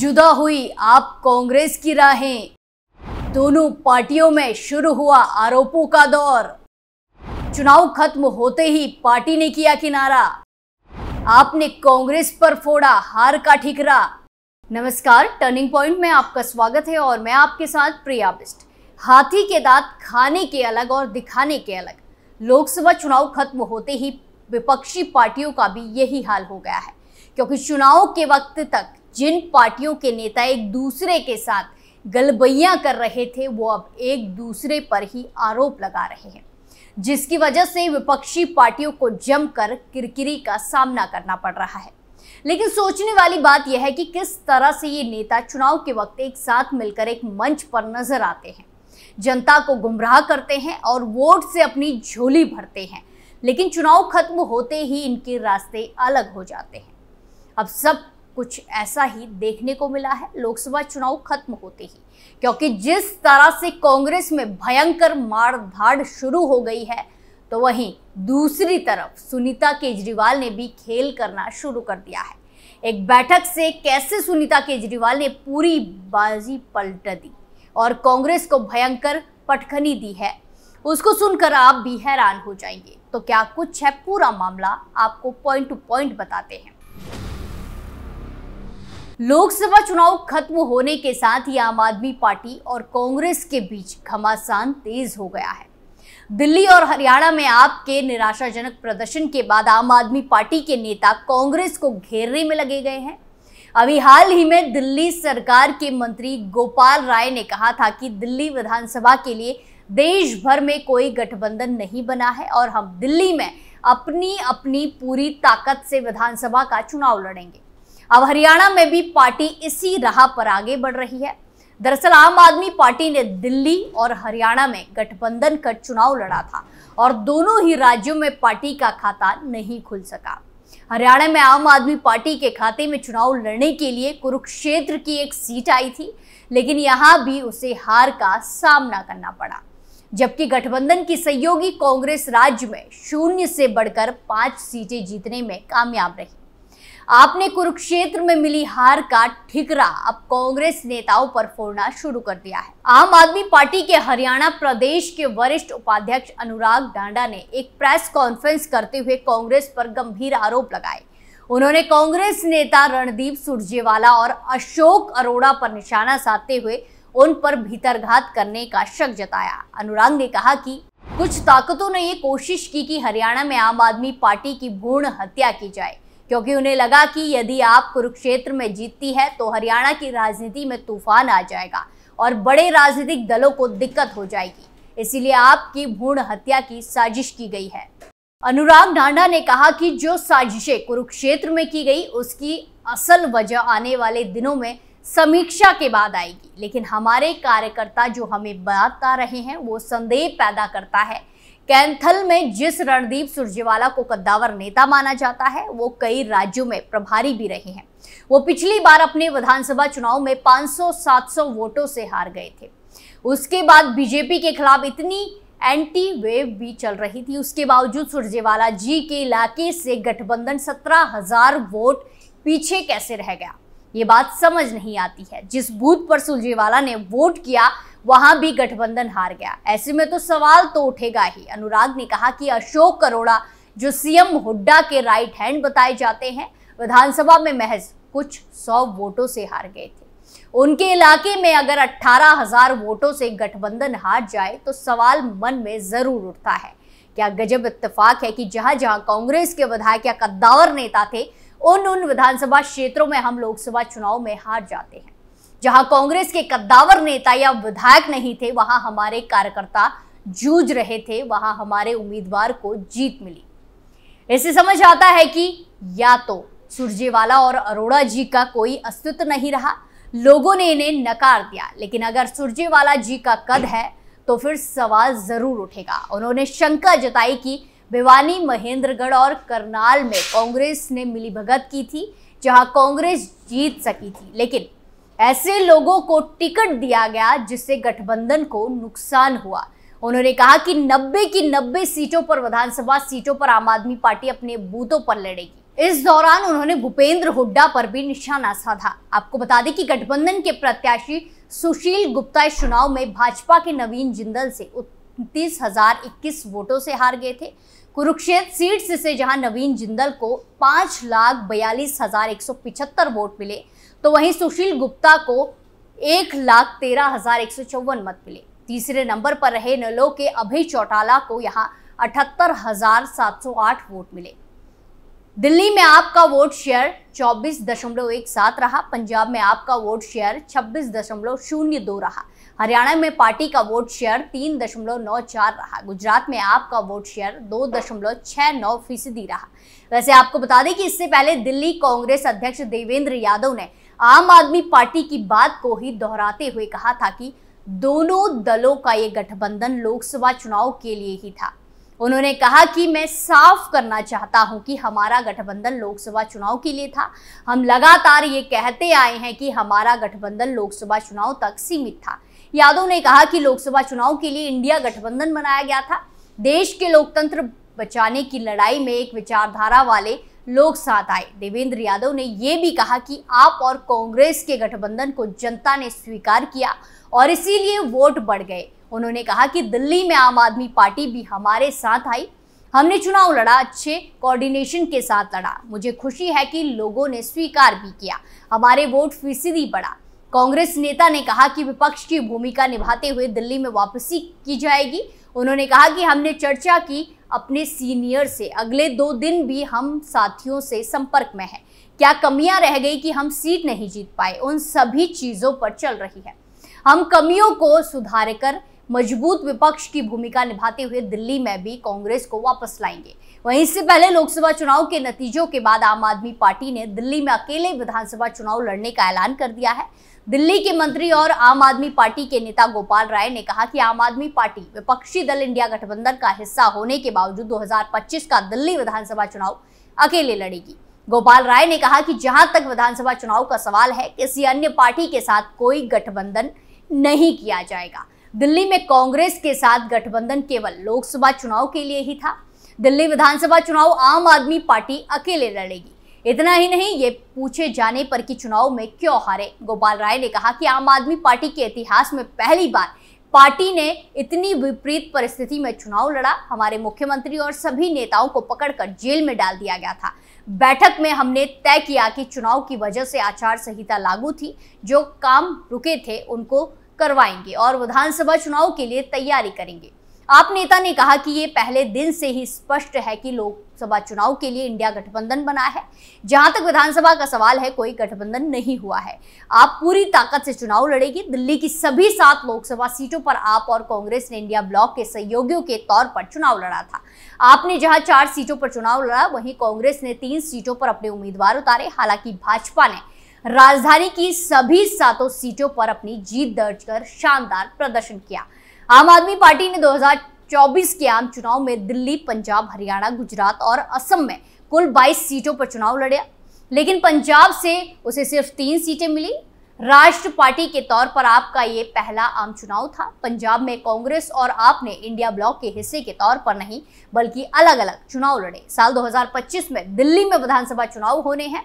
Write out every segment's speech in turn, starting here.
जुदा हुई आप कांग्रेस की राहें दोनों पार्टियों में शुरू हुआ आरोपों का दौर चुनाव खत्म होते ही पार्टी ने किया किनारा आपने कांग्रेस पर फोड़ा हार का ठिकरा नमस्कार टर्निंग पॉइंट में आपका स्वागत है और मैं आपके साथ प्रिया बिस्ट हाथी के दांत खाने के अलग और दिखाने के अलग लोकसभा चुनाव खत्म होते ही विपक्षी पार्टियों का भी यही हाल हो गया है क्योंकि चुनाव के वक्त तक जिन पार्टियों के नेता एक दूसरे के साथ गलबैया कर रहे थे वो अब एक दूसरे पर ही आरोप लगा रहे हैं जिसकी वजह से विपक्षी पार्टियों को जमकर किरकिरी का सामना करना पड़ रहा है लेकिन सोचने वाली बात यह है कि किस तरह से ये नेता चुनाव के वक्त एक साथ मिलकर एक मंच पर नजर आते हैं जनता को गुमराह करते हैं और वोट से अपनी झोली भरते हैं लेकिन चुनाव खत्म होते ही इनके रास्ते अलग हो जाते हैं अब सब कुछ ऐसा ही देखने को मिला है लोकसभा चुनाव खत्म होते ही क्योंकि जिस तरह से कांग्रेस में भयंकर मार धाड़ शुरू हो गई है तो वहीं दूसरी तरफ सुनीता केजरीवाल ने भी खेल करना शुरू कर दिया है एक बैठक से कैसे सुनीता केजरीवाल ने पूरी बाजी पलट दी और कांग्रेस को भयंकर पटखनी दी है उसको सुनकर आप भी हैरान हो जाएंगे तो क्या कुछ है पूरा मामला आपको पॉइंट टू पॉइंट बताते हैं लोकसभा चुनाव खत्म होने के साथ ही आम आदमी पार्टी और कांग्रेस के बीच घमासान तेज हो गया है दिल्ली और हरियाणा में आपके निराशाजनक प्रदर्शन के बाद आम आदमी पार्टी के नेता कांग्रेस को घेरने में लगे गए हैं अभी हाल ही में दिल्ली सरकार के मंत्री गोपाल राय ने कहा था कि दिल्ली विधानसभा के लिए देश भर में कोई गठबंधन नहीं बना है और हम दिल्ली में अपनी अपनी पूरी ताकत से विधानसभा का चुनाव लड़ेंगे अब हरियाणा में भी पार्टी इसी राह पर आगे बढ़ रही है दरअसल आम आदमी पार्टी ने दिल्ली और हरियाणा में गठबंधन कर चुनाव लड़ा था और दोनों ही राज्यों में पार्टी का खाता नहीं खुल सका हरियाणा में आम आदमी पार्टी के खाते में चुनाव लड़ने के लिए कुरुक्षेत्र की एक सीट आई थी लेकिन यहां भी उसे हार का सामना करना पड़ा जबकि गठबंधन की सहयोगी कांग्रेस राज्य में शून्य से बढ़कर पांच सीटें जीतने में कामयाब रही आपने कुरुक्षेत्र में मिली हार का ठिकरा अब कांग्रेस नेताओं पर फोड़ना शुरू कर दिया है आम आदमी पार्टी के हरियाणा प्रदेश के वरिष्ठ उपाध्यक्ष अनुराग डांडा ने एक प्रेस कॉन्फ्रेंस करते हुए कांग्रेस पर गंभीर आरोप लगाए उन्होंने कांग्रेस नेता रणदीप सुरजेवाला और अशोक अरोड़ा पर निशाना साधते हुए उन पर भीतरघात करने का शक जताया अनुराग ने कहा कि कुछ ताकतों ने ये कोशिश की कि हरियाणा में आम आदमी पार्टी की भूण हत्या की जाए क्योंकि उन्हें लगा कि यदि आप कुरुक्षेत्र में जीतती है तो हरियाणा की राजनीति में तूफान आ जाएगा और बड़े राजनीतिक दलों को दिक्कत हो जाएगी इसीलिए आपकी भूण हत्या की साजिश की गई है अनुराग ढांडा ने कहा कि जो साजिशें कुरुक्षेत्र में की गई उसकी असल वजह आने वाले दिनों में समीक्षा के बाद आएगी लेकिन हमारे कार्यकर्ता जो हमें बता रहे हैं वो संदेह पैदा करता है कैंथल में जिस रणदीप सुरजेवाला को कद्दावर नेता माना जाता है वो कई राज्यों में प्रभारी भी रहे हैं वो पिछली बार अपने विधानसभा चुनाव में 500-700 वोटों से हार गए थे उसके बाद बीजेपी के खिलाफ इतनी एंटी वेव भी चल रही थी उसके बावजूद सुरजेवाला जी के इलाके से गठबंधन सत्रह हजार वोट पीछे कैसे रह गया ये बात समझ नहीं आती है जिस बूथ पर सुरजेवाला ने वोट किया वहां भी गठबंधन हार गया ऐसे में तो सवाल तो उठेगा ही अनुराग ने कहा कि अशोक करोड़ा जो सीएम हुड्डा के राइट हैंड बताए जाते हैं विधानसभा में महज कुछ सौ वोटों से हार गए थे उनके इलाके में अगर अट्ठारह हजार वोटों से गठबंधन हार जाए तो सवाल मन में जरूर उठता है क्या गजब इत्तेफाक है कि जहां जहां कांग्रेस के विधायक या कद्दावर नेता थे उन उन विधानसभा क्षेत्रों में हम लोकसभा चुनाव में हार जाते हैं जहां कांग्रेस के कद्दावर नेता या विधायक नहीं थे वहां हमारे कार्यकर्ता जूझ रहे थे वहां हमारे उम्मीदवार को जीत मिली इससे समझ आता है कि या तो सुरजेवाला और अरोड़ा जी का कोई अस्तित्व नहीं रहा लोगों ने इन्हें नकार दिया लेकिन अगर सुरजेवाला जी का कद है तो फिर सवाल जरूर उठेगा उन्होंने शंका जताई कि भिवानी महेंद्रगढ़ और करनाल में कांग्रेस ने मिलीभगत की थी जहां कांग्रेस जीत सकी थी लेकिन ऐसे लोगों को टिकट दिया गया जिससे गठबंधन को नुकसान हुआ उन्होंने कहा कि 90 की 90 सीटों पर विधानसभा सीटों पर आम आदमी पार्टी अपने बूथों पर लड़ेगी इस दौरान उन्होंने भूपेंद्र हुड्डा पर भी निशाना साधा आपको बता दें कि गठबंधन के प्रत्याशी सुशील गुप्ता इस चुनाव में भाजपा के नवीन जिंदल से उनतीस हजार इक्कीस वोटों से हार गए थे कुरुक्षेत्र सीट से जहां नवीन जिंदल को पांच लाख बयालीस हजार एक सौ पिछहत्तर वोट मिले तो वहीं सुशील गुप्ता को एक लाख तेरह हजार एक सौ चौवन मत मिले तीसरे नंबर पर रहे नलो के अभय चौटाला को यहाँ अठहत्तर हजार सात सौ आठ वोट मिले दिल्ली में आपका वोट शेयर चौबीस दशमलव एक सात रहा पंजाब में आपका वोट शेयर छब्बीस दशमलव शून्य दो रहा हरियाणा में पार्टी का वोट शेयर तीन दशमलव नौ चार रहा गुजरात में आपका वोट शेयर दो दशमलव छः नौ फीसदी रहा वैसे आपको बता दें कि इससे पहले दिल्ली कांग्रेस अध्यक्ष देवेंद्र यादव ने आम आदमी पार्टी की बात को ही दोहराते हुए कहा था कि दोनों दलों का ये गठबंधन लोकसभा चुनाव के लिए ही था उन्होंने कहा कि मैं साफ करना चाहता हूं कि हमारा गठबंधन लोकसभा चुनाव के लिए था हम लगातार ये कहते आए हैं कि हमारा गठबंधन लोकसभा चुनाव तक सीमित था यादव ने कहा कि लोकसभा चुनाव के लिए इंडिया गठबंधन बनाया गया था देश के लोकतंत्र बचाने की लड़ाई में एक विचारधारा वाले लोग साथ आए देवेंद्र यादव ने यह भी कहा कि आप और कांग्रेस के गठबंधन को जनता ने स्वीकार किया और इसीलिए वोट बढ़ गए उन्होंने कहा कि दिल्ली में आम आदमी पार्टी भी हमारे साथ आई हमने चुनाव लड़ा अच्छे कोऑर्डिनेशन के साथ लड़ा मुझे खुशी है कि लोगों ने स्वीकार भी किया हमारे वोट फीसदी बढ़ा कांग्रेस नेता ने कहा कि विपक्ष की भूमिका निभाते हुए दिल्ली में वापसी की जाएगी उन्होंने कहा कि हमने चर्चा की अपने सीनियर से अगले दो दिन भी हम साथियों से संपर्क में हैं क्या कमियां रह गई कि हम सीट नहीं जीत पाए उन सभी चीज़ों पर चल रही है हम कमियों को सुधार कर मजबूत विपक्ष की भूमिका निभाते हुए दिल्ली में भी कांग्रेस को वापस लाएंगे वहीं इससे पहले लोकसभा चुनाव के नतीजों के बाद आम आदमी पार्टी ने दिल्ली में अकेले विधानसभा चुनाव लड़ने का ऐलान कर दिया है दिल्ली के मंत्री और आम आदमी पार्टी के नेता गोपाल राय ने कहा कि आम आदमी पार्टी विपक्षी दल इंडिया गठबंधन का हिस्सा होने के बावजूद 2025 का दिल्ली विधानसभा चुनाव अकेले लड़ेगी गोपाल राय ने कहा कि जहां तक विधानसभा चुनाव का सवाल है किसी अन्य पार्टी के साथ कोई गठबंधन नहीं किया जाएगा दिल्ली में कांग्रेस के साथ गठबंधन केवल लोकसभा चुनाव के लिए ही था दिल्ली विधानसभा चुनाव आम आदमी पार्टी अकेले लड़ेगी इतना ही नहीं ये पूछे जाने पर कि चुनाव में क्यों हारे गोपाल राय ने कहा कि आम आदमी पार्टी के इतिहास में पहली बार पार्टी ने इतनी विपरीत परिस्थिति में चुनाव लड़ा हमारे मुख्यमंत्री और सभी नेताओं को पकड़कर जेल में डाल दिया गया था बैठक में हमने तय किया कि चुनाव की वजह से आचार संहिता लागू थी जो काम रुके थे उनको करवाएंगे और विधानसभा चुनाव के लिए तैयारी करेंगे आप नेता ने कहा कि ये पहले दिन से ही स्पष्ट है कि लोकसभा चुनाव के लिए इंडिया गठबंधन बना है जहां तक विधानसभा का सवाल है कोई गठबंधन नहीं हुआ है आप पूरी ताकत से चुनाव लड़ेगी दिल्ली की सभी सात लोकसभा सीटों पर आप और कांग्रेस ने इंडिया ब्लॉक के सहयोगियों के तौर पर चुनाव लड़ा था आपने जहां चार सीटों पर चुनाव लड़ा वहीं कांग्रेस ने तीन सीटों पर अपने उम्मीदवार उतारे हालांकि भाजपा ने राजधानी की सभी सातों सीटों पर अपनी जीत दर्ज कर शानदार प्रदर्शन किया आम आदमी पार्टी ने 2024 के आम चुनाव में दिल्ली पंजाब हरियाणा गुजरात और असम में कुल 22 सीटों पर चुनाव लड़े लेकिन पंजाब से उसे सिर्फ तीन सीटें मिली राष्ट्र पार्टी के तौर पर आपका ये पहला आम चुनाव था पंजाब में कांग्रेस और आपने इंडिया ब्लॉक के हिस्से के तौर पर नहीं बल्कि अलग अलग चुनाव लड़े साल 2025 में दिल्ली में विधानसभा चुनाव होने हैं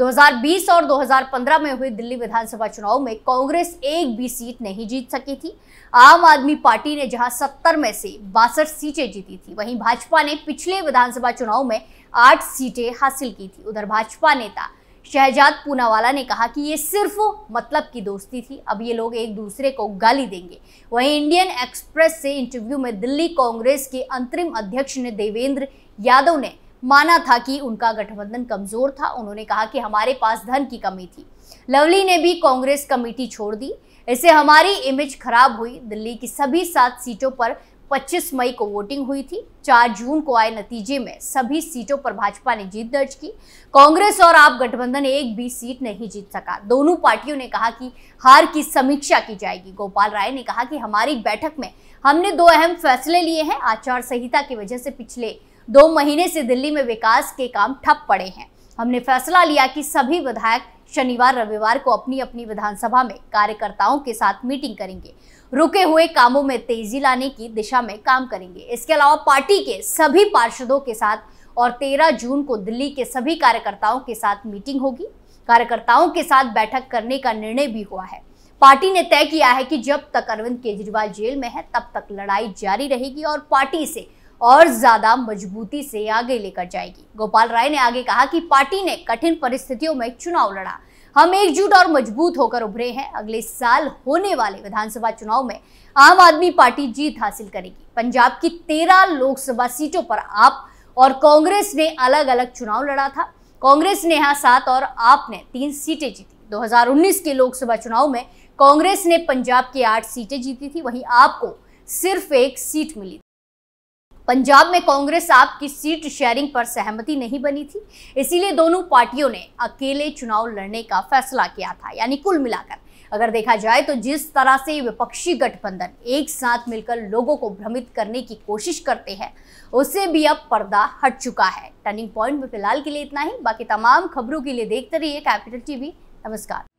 2020 और 2015 में हुए दिल्ली विधानसभा चुनाव में कांग्रेस एक भी सीट नहीं जीत सकी थी आम आदमी पार्टी ने जहां 70 में से बासठ सीटें जीती थी वहीं भाजपा ने पिछले विधानसभा चुनाव में आठ सीटें हासिल की थी उधर भाजपा नेता शहजाद पूनावाला ने कहा कि ये सिर्फ मतलब की दोस्ती थी अब ये लोग एक दूसरे को गाली देंगे वहीं इंडियन एक्सप्रेस से इंटरव्यू में दिल्ली कांग्रेस के अंतरिम अध्यक्ष ने देवेंद्र यादव ने माना था कि उनका गठबंधन कमजोर था उन्होंने कहा कि हमारे पास धन की कमी थी लवली ने भी कांग्रेस कमेटी छोड़ दी इससे हमारी इमेज खराब हुई दिल्ली की सभी सात सीटों पर 25 मई को वोटिंग हुई थी 4 जून को आए नतीजे में सभी सीटों पर भाजपा ने जीत दर्ज की कांग्रेस और आप गठबंधन एक भी सीट नहीं जीत सका दोनों पार्टियों ने कहा कि हार की समीक्षा की जाएगी गोपाल राय ने कहा कि हमारी बैठक में हमने दो अहम फैसले लिए हैं आचार संहिता की वजह से पिछले दो महीने से दिल्ली में विकास के काम ठप पड़े हैं हमने फैसला लिया कि सभी विधायक शनिवार रविवार को अपनी अपनी विधानसभा में कार्यकर्ताओं के साथ मीटिंग करेंगे रुके हुए कामों में तेजी लाने की दिशा में काम करेंगे इसके अलावा पार्टी के सभी पार्षदों के साथ और 13 जून को दिल्ली के सभी कार्यकर्ताओं के साथ मीटिंग होगी कार्यकर्ताओं के साथ बैठक करने का निर्णय भी हुआ है पार्टी ने तय किया है कि जब तक अरविंद केजरीवाल जेल में है तब तक लड़ाई जारी रहेगी और पार्टी से और ज्यादा मजबूती से आगे लेकर जाएगी गोपाल राय ने आगे कहा कि पार्टी ने कठिन परिस्थितियों में चुनाव लड़ा हम एकजुट और मजबूत होकर उभरे हैं अगले साल होने वाले विधानसभा चुनाव में आम आदमी पार्टी जीत हासिल करेगी पंजाब की तेरह लोकसभा सीटों पर आप और कांग्रेस ने अलग अलग चुनाव लड़ा था कांग्रेस ने यहाँ सात और आप ने तीन सीटें जीती 2019 के लोकसभा चुनाव में कांग्रेस ने पंजाब की आठ सीटें जीती थी वहीं आपको सिर्फ एक सीट मिली पंजाब में कांग्रेस आपकी सीट शेयरिंग पर सहमति नहीं बनी थी इसीलिए दोनों पार्टियों ने अकेले चुनाव लड़ने का फैसला किया था यानी कुल मिलाकर अगर देखा जाए तो जिस तरह से विपक्षी गठबंधन एक साथ मिलकर लोगों को भ्रमित करने की कोशिश करते हैं उससे भी अब पर्दा हट चुका है टर्निंग पॉइंट में फिलहाल के लिए इतना ही बाकी तमाम खबरों के लिए देखते रहिए कैपिटल टीवी नमस्कार